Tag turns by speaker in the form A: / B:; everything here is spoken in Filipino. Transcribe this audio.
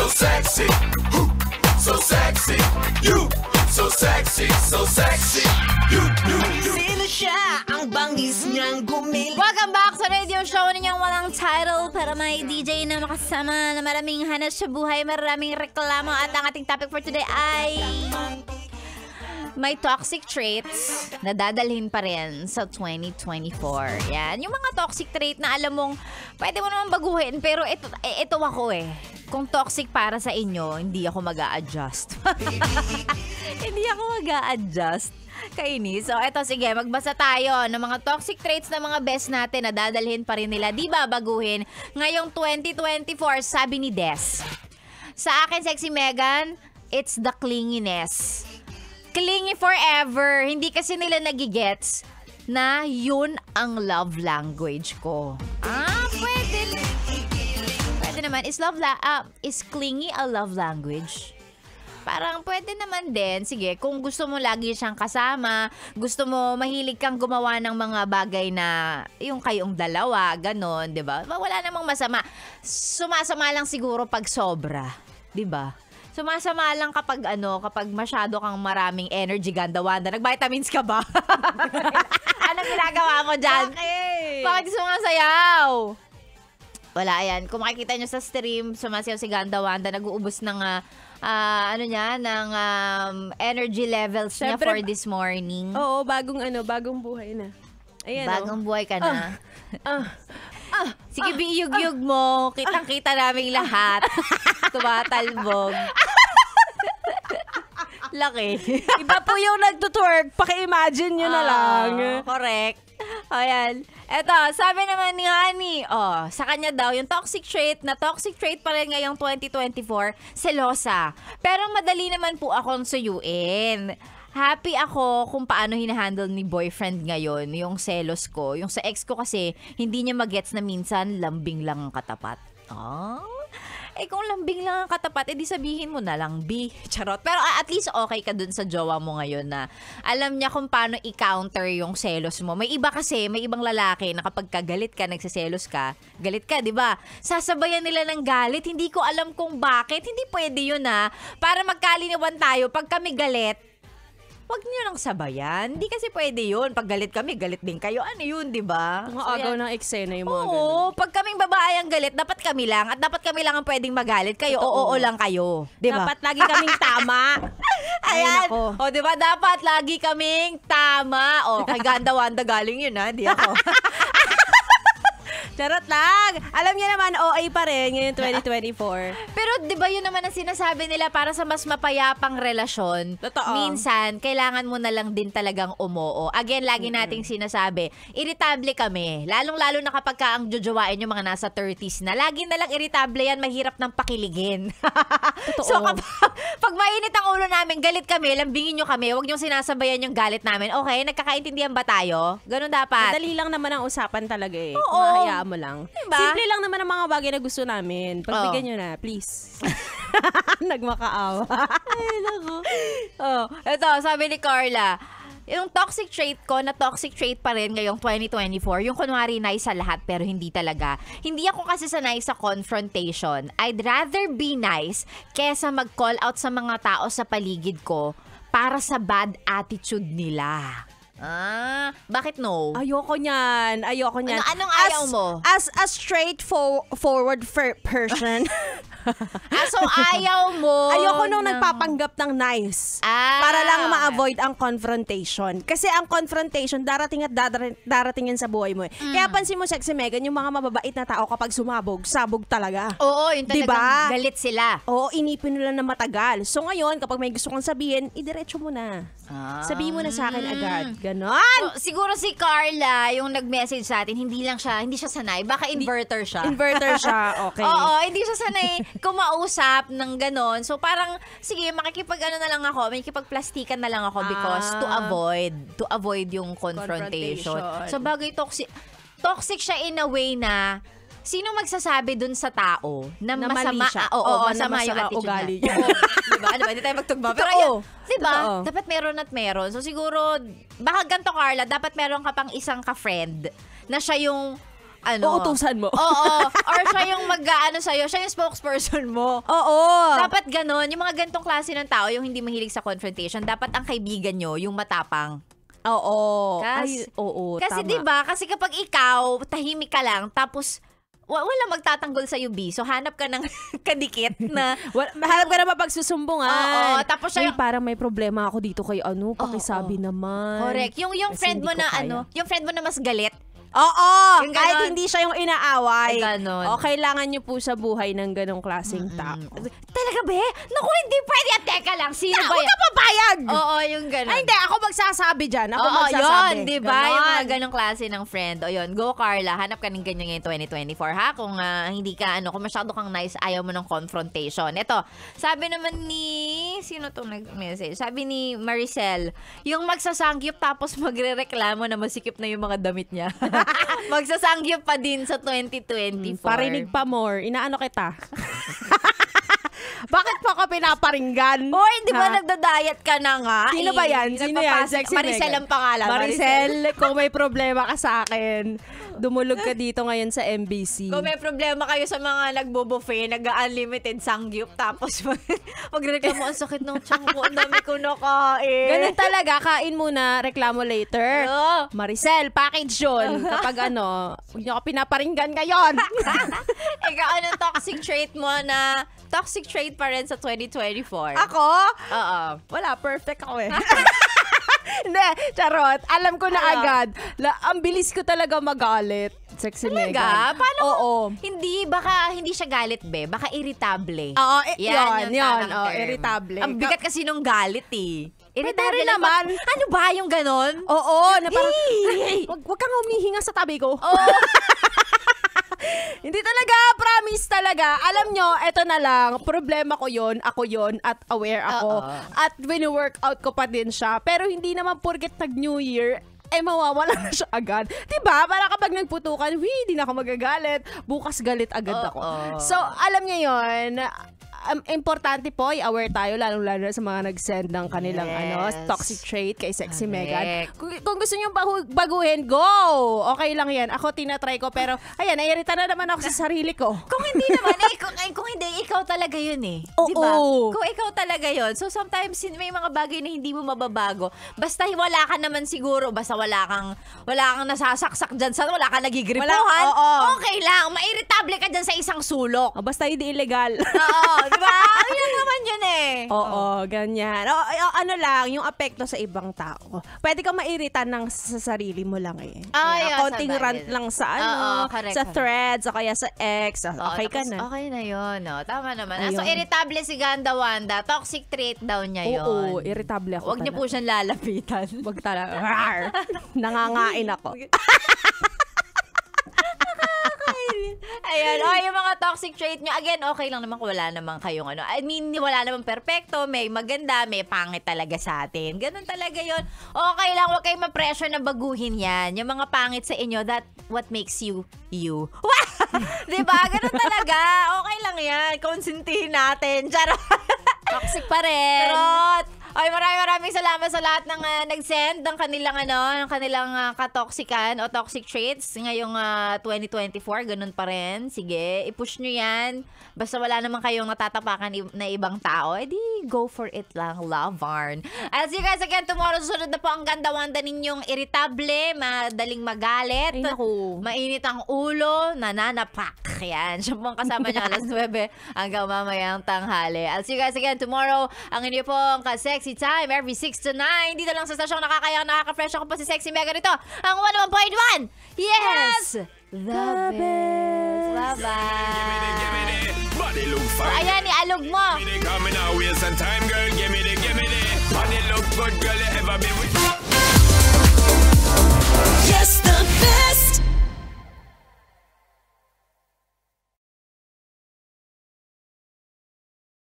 A: so sexy. So sexy. You so sexy, so sexy. You, you, you. Sino siya? Ang bangis niyang gumil. Welcome back sa radio show ninyong walang title para may DJ na makasama na maraming hanas sa buhay, maraming reklamo at ang ating topic for today ay may toxic traits na dadalhin pa rin sa 2024. Yan. Yung mga toxic trait na alam mong pwede mo naman baguhin pero ito, eh, ito ako eh. Kung toxic para sa inyo, hindi ako mag adjust hindi ako mag adjust Kaini. So, eto sige, magbasa tayo ng mga toxic traits ng mga best natin na dadalhin pa rin nila. Di ba baguhin? Ngayong 2024, sabi ni Des. Sa akin, Sexy Megan, it's the clinginess. Clingy forever. Hindi kasi nila nagigets na yun ang love language ko. Ah, pwede. Pwede naman. Is love la uh, is clingy a love language? Parang pwede naman din. Sige, kung gusto mo lagi siyang kasama, gusto mo mahilig kang gumawa ng mga bagay na yung kayong dalawa, ganon, di ba? Wala namang masama. Sumasama lang siguro pag sobra, di ba? Sumasama lang kapag ano, kapag masyado kang maraming energy ganda Wanda. Nagvitamins ka ba? Anong ginagawa mo dyan? Bakit? Bakit sumasayaw? Wala, ayan. Kung makikita nyo sa stream, sumasayaw si Ganda Wanda. Nag-uubos ng, uh, ano niya, ng um, energy levels niya for this morning. Oo, bagong ano, bagong buhay na. Ayan, bagong oh. buhay ka na. Oh. Oh. Sige, ah, biyog-yog ah. mo. Kitang-kita naming lahat. Tumatalbog. Laki. Iba po yung nagtutwerk. Paki-imagine nyo na ah, lang. Ah, correct. Ayan. Eto, sabi naman ni Honey, oh, sa kanya daw, yung toxic trait, na toxic trait pa rin ngayong 2024, selosa. Pero madali naman po akong suyuin happy ako kung paano hinahandle ni boyfriend ngayon yung selos ko. Yung sa ex ko kasi, hindi niya magets na minsan lambing lang ang katapat. Oh. Eh kung lambing lang ang katapat, edi eh, sabihin mo na lang B. Charot. Pero uh, at least okay ka dun sa jowa mo ngayon na alam niya kung paano i-counter yung selos mo. May iba kasi, may ibang lalaki na kapag kagalit ka, nagsiselos ka, galit ka, di ba? Sasabayan nila ng galit. Hindi ko alam kung bakit. Hindi pwede yun ha. Ah. Para magkaliniwan tayo, pag kami galit, wag niyo nang sabayan. Hindi kasi pwede yun. Pag galit kami, galit din kayo. Ano yun, di ba? Mga agaw ng eksena yung mga Oo, ganun. pag kaming babae ang galit, dapat kami lang. At dapat kami lang ang pwedeng magalit. Kayo, Totoo. oo, oo lang kayo. Di ba? Dapat lagi kaming tama. Ayan. Ay, o, di ba? Dapat lagi kaming tama. O, kay Ganda Wanda galing yun, ha? Di ako. Charot lang. Alam niya naman, OA pa rin ngayon 2024. 'di ba 'yun naman ang sinasabi nila para sa mas mapayapang relasyon? Totoo. Minsan kailangan mo na lang din talagang umoo. Again, lagi mm-hmm. nating sinasabi, irritable kami. Lalong-lalo na kapag ka ang jojowain yung mga nasa 30s na. Lagi na lang irritable yan, mahirap nang pakiligin. Totoo. so kapag pag mainit ang ulo namin, galit kami, lambingin nyo kami, huwag nyo sinasabayan yung galit namin. Okay, nagkakaintindihan ba tayo? Ganun dapat. Madali lang naman ang usapan talaga eh. Oo. Mahayaan mo lang. Diba? Simple lang naman ang mga bagay na gusto namin. Pagbigyan nyo na, please. Nagmakaawa. Ay, nako. Oh, ito, sabi ni Carla, yung toxic trait ko na toxic trait pa rin ngayong 2024, yung kunwari nice sa lahat pero hindi talaga. Hindi ako kasi sanay sa confrontation. I'd rather be nice kesa mag-call out sa mga tao sa paligid ko para sa bad attitude nila. Ah, bakit no? Ayoko niyan. Ayoko niyan. Ano, anong as, ayaw mo? As a straightforward for, person, ah, so ayaw mo. Ayoko nung na... nagpapanggap ng nice. Ah, para lang ma-avoid ang confrontation. Kasi ang confrontation, darating at darating yan sa buhay mo. Eh. Mm. Kaya pansin mo, Sexy Megan, yung mga mababait na tao kapag sumabog, sabog talaga. Oo, yung talagang diba? galit sila. Oo, inipin nila na matagal. So ngayon, kapag may gusto kang sabihin, idiretso mo na. Ah. Sabihin mo na sa akin agad. Mm. Ganon. So, oh, siguro si Carla, yung nag-message sa atin, hindi lang siya, hindi siya sanay. Baka inverter siya. Inverter siya, okay. Oo, hindi siya sanay kumausap ng ganon. So parang, sige, makikipag ano na lang ako, makikipagplastikan na lang ako because ah. to avoid, to avoid yung confrontation. confrontation. So bagay toxic, toxic siya in a way na sino magsasabi dun sa tao na, na masama, siya. Ah, oo, oo, oo, masama, yung attitude ugali niya. Di diba? Ano ba? Hindi tayo magtugma. Pero ayun, diba? Totoo. Dapat meron at meron. So siguro, baka ganito Carla, dapat meron ka pang isang ka-friend na siya yung ano. Uutusan mo. Oo. Or siya yung mag-ano sa'yo. Siya yung spokesperson mo. Oo. Dapat ganun. Yung mga gantong klase ng tao, yung hindi mahilig sa confrontation, dapat ang kaibigan nyo, yung matapang. Oo. Kasi, Ay, oo, kasi tama. diba, kasi kapag ikaw, tahimik ka lang, tapos wala magtatanggol sa UB. So hanap ka ng kadikit na well, hanap ka ng mapagsusumbungan. Oo, tapos siya yung, parang may problema ako dito kay ano, pakisabi oo, naman. Correct. Yung yung kasi friend mo na kaya. ano, yung friend mo na mas galit, Oo, yung kahit ganon, hindi siya yung inaaway. Ay, ganon. O, kailangan nyo po sa buhay ng ganong klaseng mm-hmm. tao. Talaga ba? Naku, hindi pwede. At ah, teka lang, sino ba? Huwag ka papayag! Oo, yung ganon. Ay, hindi. Ako magsasabi dyan. Ako Oo, magsasabi. yun, di ba? Yung mga ganong klase ng friend. O yun, go Carla, hanap ka ng ganyan ngayon 2024 ha. Kung uh, hindi ka, ano, kung masyado kang nice, ayaw mo ng confrontation. Ito, sabi naman ni, sino tong nag-message? Sabi ni Maricel, yung magsasangkip tapos magre-reklamo na masikip na yung mga damit niya. Magsasangyo pa din sa 2024. Mm, parinig pa more. Inaano kita. Bakit pa ka pinaparinggan? Oy, hindi ba nagda-diet ka na nga? Sino eh, ba yan? Sino yan? Sexy Maricel ang pangalan. Maricel, kung may problema ka sa akin, dumulog ka dito ngayon sa MBC. Kung may problema kayo sa mga nagbo-buffet, nag-unlimited sangyup, tapos magreklamo, ang sakit ng tiyan ko, ang dami ko nakain. Ganun talaga, kain muna, reklamo later. Oh. Maricel, package yun. Kapag ano, huwag niyo ako pinaparinggan ngayon. Ikaw, anong toxic trait mo na, toxic trait update pa rin sa 2024. Ako? Oo. Wala, perfect ako eh. Hindi, charot. Alam ko na Hello. agad. La, ang bilis ko talaga magalit. Sexy Talaga? Megan. Paano? Oo. Hindi, baka hindi siya galit, be. Baka irritable. Oo, eh, yan, yun, yun. yun oh, irritable. Ang bigat kasi nung galit, eh. Irritable naman. ano ba yung ganon? Oo, na parang, hey! wag, wag kang humihinga sa tabi ko. Oo. Oh. Hindi talaga, promise talaga. Alam nyo, eto na lang, problema ko yon ako yon at aware ako. Uh-oh. At wini-workout ko pa din siya. Pero hindi naman porket nag-New Year, eh mawawala na siya agad. 'Di ba? Para kapag nagputukan, wi, di na ako magagalit. Bukas galit agad oh, ako. So, alam niya 'yon um, importante po, ay aware tayo, lalo-lalo sa mga nag-send ng kanilang yes. ano, toxic trait kay Sexy Correct. Megan. Kung, kung gusto niyo bagu- baguhin, go! Okay lang yan. Ako tinatry ko, pero ayan, naiirita na naman ako sa sarili ko. kung hindi naman, eh, kung, eh, kung hindi, ikaw talaga yun eh. Oo. Diba? Kung ikaw talaga yun. So sometimes, may mga bagay na hindi mo mababago. Basta wala ka naman siguro, basta wala kang, wala kang nasasaksak diyan sa, wala kang nagigripuhan. Wala, oo. Okay lang, mairitable ka diyan sa isang sulok. Basta hindi illegal. oo, di ba? Yan naman yun eh. Oo, oh. ganyan. O, ano lang, yung apekto sa ibang tao. Pwede kang mairita ng sa sarili mo lang eh. Oh, yeah, konting rant lang sa ano, oh, oh, correct, sa threads, o kaya sa ex. Oh, okay ka na. Okay na yun. No? Oh. Tama naman. Ah, Ayun. So, irritable si Ganda Wanda. Toxic trait daw niya yun. Oo, oo irritable ako. Huwag niyo po siyang lalapitan. Huwag talaga. Nangangain ako. Ayan. O, oh, yung mga toxic trait nyo. Again, okay lang naman kung wala naman kayong ano. I mean, wala naman perfecto. May maganda, may pangit talaga sa atin. Ganun talaga yon Okay lang, huwag kayong ma-pressure na baguhin yan. Yung mga pangit sa inyo, that what makes you you. Wow! diba? Ganun talaga. Okay lang yan. Konsentihin natin. Charot. toxic pa rin. Charot. Ay, maraming maraming salamat sa lahat ng uh, nag-send ng kanilang ano, ng kanilang uh, ah, katoxican o toxic traits ngayong uh, ah, 2024. Ganun pa rin. Sige, i-push niyo yan. Basta wala naman kayong natatapakan na ibang tao, edi go for it lang, Lavarn. I'll see you guys again tomorrow. Sunod na po ang ganda-wanda ninyong irritable, madaling magalit. Ay, naku. Mainit ang ulo, nananapak. Yan. Siya po ang kasama niya alas 9 hanggang mamayang tanghali. I'll see you guys again tomorrow. Ang inyo po ang kasek Sexy Time every 6 to 9. Dito lang sa stasyong nakakaya, nakaka-fresh ako pa si Sexy Mega rito. Ang 101.1! Yes! yes! The, The best! Bye-bye! So, ayan, ialog mo! Give me the coming hours and time, girl. Give me the, give me the. Body look good, girl. You ever be with me?